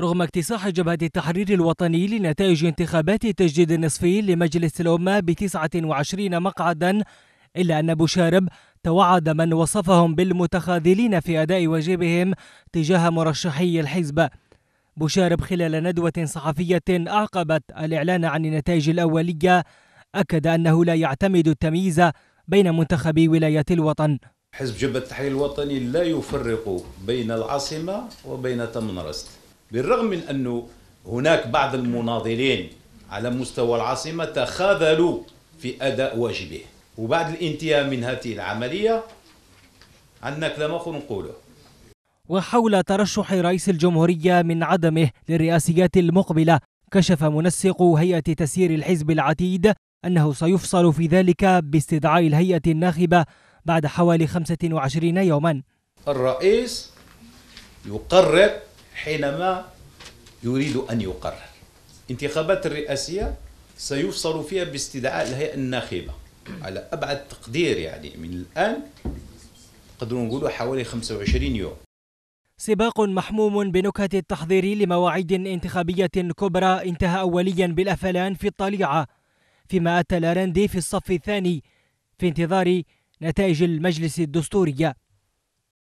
رغم اكتساح جبهة التحرير الوطني لنتائج انتخابات التجديد النصفي لمجلس الأمة ب 29 مقعدا إلا أن بوشارب توعد من وصفهم بالمتخاذلين في أداء واجبهم تجاه مرشحي الحزب بوشارب خلال ندوة صحفية أعقبت الإعلان عن النتائج الأولية أكد أنه لا يعتمد التمييز بين منتخبي ولاية الوطن حزب جبهة التحرير الوطني لا يفرق بين العاصمة وبين تمنرست بالرغم من أنه هناك بعض المناضلين على مستوى العاصمة تخاذلوا في أداء واجبه وبعد الانتهاء من هذه العملية عندنا كلام آخر نقوله وحول ترشح رئيس الجمهورية من عدمه للرئاسيات المقبلة كشف منسق هيئة تسيير الحزب العتيد أنه سيفصل في ذلك باستدعاء الهيئة الناخبة بعد حوالي 25 يوما الرئيس يقرر حينما يريد أن يقرر انتخابات الرئاسية سيفصل فيها باستدعاء الهيئة الناخبة على أبعد تقدير يعني من الآن نقدروا نقولوا حوالي 25 يوم سباق محموم بنكهة التحضير لمواعيد انتخابية كبرى انتهى أوليا بالأفلان في الطليعة فيما أتى الأرندي في الصف الثاني في انتظار نتائج المجلس الدستورية